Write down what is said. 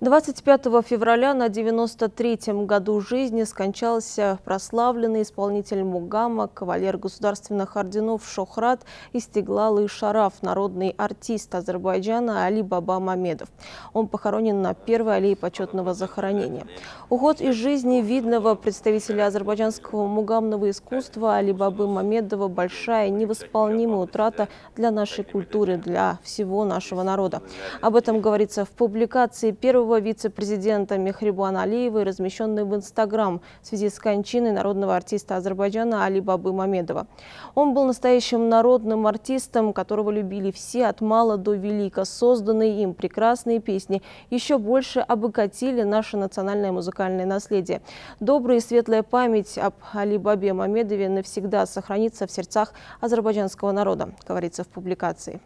25 февраля на 93-м году жизни скончался прославленный исполнитель Мугама, кавалер государственных орденов Шохрат Истеглал и Шараф, народный артист Азербайджана Али Баба Мамедов. Он похоронен на первой аллее почетного захоронения. Уход из жизни видного представителя азербайджанского мугамного искусства Али Бабы Мамедова – большая невосполнимая утрата для нашей культуры, для всего нашего народа. Об этом говорится в публикации первого бывшего вице-президента Мехрибуан Алиевой, размещенной в Инстаграм в связи с кончиной народного артиста Азербайджана Али Бабы Мамедова. Он был настоящим народным артистом, которого любили все от мала до велика. Созданные им прекрасные песни еще больше обогатили наше национальное музыкальное наследие. Добрая и светлая память об Али Бабе Мамедове навсегда сохранится в сердцах азербайджанского народа, говорится в публикации.